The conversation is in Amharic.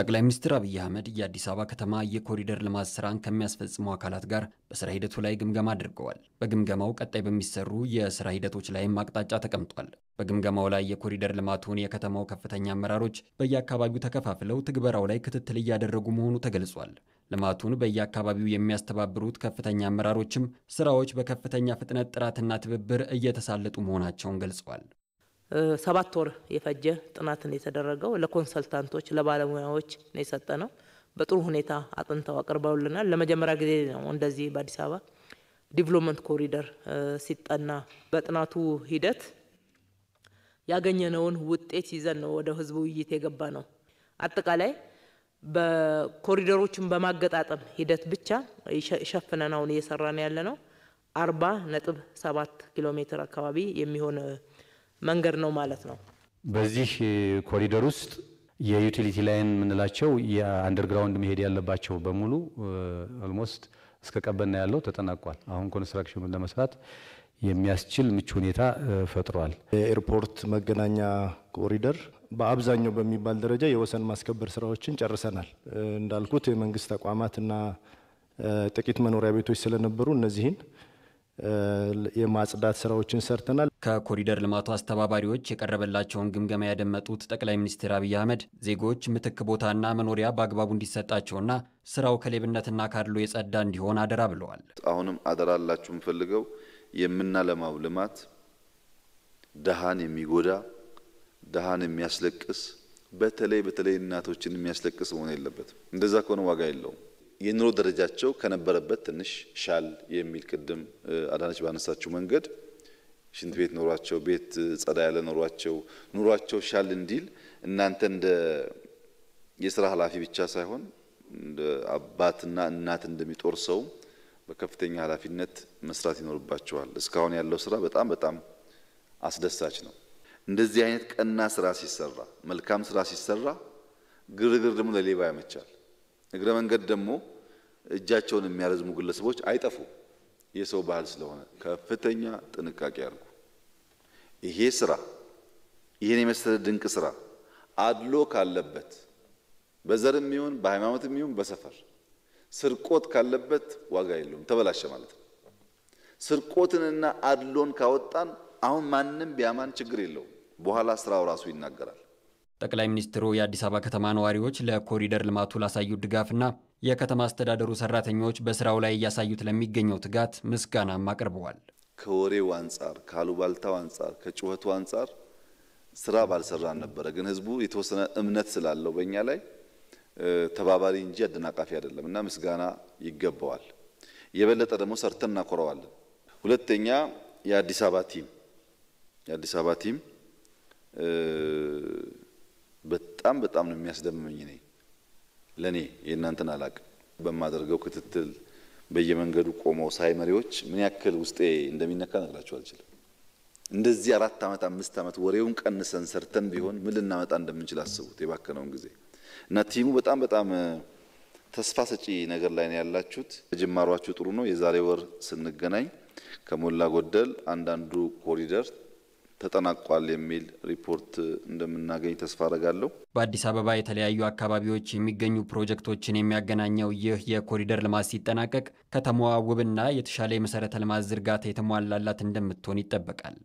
ጠቅላይ ሚኒስትር አብይ አህመድ የአዲስ አበባ ከተማ የኮሪደር ልማት ስራን ከሚያስፈጽሙ አካላት ጋር በስራ ሂደቱ ላይ ግምገማ አድርገዋል። በግምገማው ቀጣይ በሚሰሩ የስራ ሂደቶች ላይም አቅጣጫ ተቀምጧል። በግምገማው ላይ የኮሪደር ልማቱን የከተማው ከፍተኛ አመራሮች በየአካባቢው ተከፋፍለው ትግበራው ላይ ክትትል እያደረጉ መሆኑ ተገልጿል። ልማቱን በየአካባቢው የሚያስተባብሩት ከፍተኛ አመራሮችም ስራዎች በከፍተኛ ፍጥነት ጥራትና ትብብር እየተሳለጡ መሆናቸውን ገልጸዋል። ሰባት ወር የፈጀ ጥናትን የተደረገው ለኮንሰልታንቶች ለባለሙያዎች ነው የሰጠ ነው። በጥሩ ሁኔታ አጥንተው አቅርበውልናል። ለመጀመሪያ ጊዜ ነው እንደዚህ በአዲስ አበባ ዲቨሎፕመንት ኮሪደር ሲጠና በጥናቱ ሂደት ያገኘነውን ውጤት ይዘን ነው ወደ ህዝብ ውይይት የገባ ነው። አጠቃላይ በኮሪደሮችን በማገጣጠም ሂደት ብቻ ሸፍነን አሁን እየሰራን ያለ ነው አርባ ነጥብ ሰባት ኪሎ ሜትር አካባቢ የሚሆን መንገድ ነው ማለት ነው። በዚህ ኮሪደር ውስጥ የዩቲሊቲ ላይን የምንላቸው የአንደርግራውንድ መሄድ ያለባቸው በሙሉ ኦልሞስት እስከ ቀበና ያለው ተጠናቋል። አሁን ኮንስትራክሽኑን ለመስራት የሚያስችል ምቹ ሁኔታ ፈጥሯል። የኤርፖርት መገናኛ ኮሪደር በአብዛኛው በሚባል ደረጃ የወሰን ማስከበር ስራዎችን ጨርሰናል። እንዳልኩት የመንግስት ተቋማትና ጥቂት መኖሪያ ቤቶች ስለነበሩ እነዚህን የማጽዳት ስራዎችን ሰርተናል። ከኮሪደር ልማቱ አስተባባሪዎች የቀረበላቸውን ግምገማ ያደመጡት ጠቅላይ ሚኒስትር አብይ አህመድ ዜጎች ምትክ ቦታና መኖሪያ በአግባቡ እንዲሰጣቸውና ስራው ከሌብነትና ካድሎ የጸዳ እንዲሆን አደራ ብለዋል። አሁንም አደራ ላችሁ የምፈልገው የምናለማው ልማት ድሃን የሚጎዳ ድሃን የሚያስለቅስ በተለይ በተለይ እናቶችን የሚያስለቅስ መሆን የለበትም። እንደዛ ከሆነ ዋጋ የለውም። የኑሮ ደረጃቸው ከነበረበት ትንሽ ሻል የሚል ቅድም አዳነች ባነሳችው መንገድ ሽንት ቤት ኖሯቸው ቤት ጸዳ ያለ ኖሯቸው ኑሯቸው ሻል እንዲል እናንተ እንደ የስራ ኃላፊ ብቻ ሳይሆን እንደ አባትና እናት እንደሚጦር ሰው በከፍተኛ ኃላፊነት መስራት ይኖርባቸዋል። እስካሁን ያለው ስራ በጣም በጣም አስደሳች ነው። እንደዚህ አይነት ቀና ስራ ሲሰራ፣ መልካም ስራ ሲሰራ ግርግር ደግሞ ለሌባ ያመቻል። እግረ መንገድ ደግሞ እጃቸውን የሚያረዝሙ ግለሰቦች አይጠፉ የሰው ባህል ስለሆነ ከፍተኛ ጥንቃቄ አድርጉ። ይሄ ስራ ይህን የመሰለ ድንቅ ስራ አድሎ ካለበት በዘርም ይሁን በሃይማኖትም ይሁን በሰፈር ስርቆት ካለበት ዋጋ የለውም፣ ተበላሸ ማለት ነው። ስርቆትንና አድሎን ካወጣን አሁን ማንም ቢያማን ችግር የለውም። በኋላ ስራው ራሱ ይናገራል። ጠቅላይ ሚኒስትሩ የአዲስ አበባ ከተማ ነዋሪዎች ለኮሪደር ልማቱ ላሳዩት ድጋፍና የከተማ አስተዳደሩ ሰራተኞች በስራው ላይ እያሳዩት ለሚገኘው ትጋት ምስጋናም አቅርበዋል። ከወሬው አንጻር፣ ከአሉባልታው አንጻር፣ ከጩኸቱ አንጻር ስራ ባልሰራን ነበረ። ግን ህዝቡ የተወሰነ እምነት ስላለው በእኛ ላይ ተባባሪ እንጂ አደናቃፊ አይደለም እና ምስጋና ይገባዋል። የበለጠ ደግሞ ሰርተን እናኮረዋለን። ሁለተኛ የአዲስ አበባ ቲም የአዲስ አበባ ቲም በጣም በጣም ነው የሚያስደምመኝ ነኝ ለእኔ የእናንተን አላቅ በማደርገው ክትትል በየመንገዱ ቆመው ሳይ መሪዎች ምን ያክል ውስጤ እንደሚነካ ነግራቸው አልችልም። እንደዚህ አራት ዓመት አምስት ዓመት ወሬውን ቀንሰን ሰርተን ቢሆን ምን ልናመጣ እንደምንችል አስቡት፣ የባከነውን ጊዜ እና ቲሙ በጣም በጣም ተስፋ ሰጪ ነገር ላይ ነው ያላችሁት። ጅማሯችሁ ጥሩ ነው። የዛሬ ወር ስንገናኝ ከሞላ ጎደል አንዳንዱ ኮሪደር ተጠናቋል የሚል ሪፖርት እንደምናገኝ ተስፋ አረጋለሁ። በአዲስ አበባ የተለያዩ አካባቢዎች የሚገኙ ፕሮጀክቶችን የሚያገናኘው ይህ የኮሪደር ልማት ሲጠናቀቅ ከተማዋ ውብና የተሻለ የመሰረተ ልማት ዝርጋታ የተሟላላት እንደምትሆን ይጠበቃል።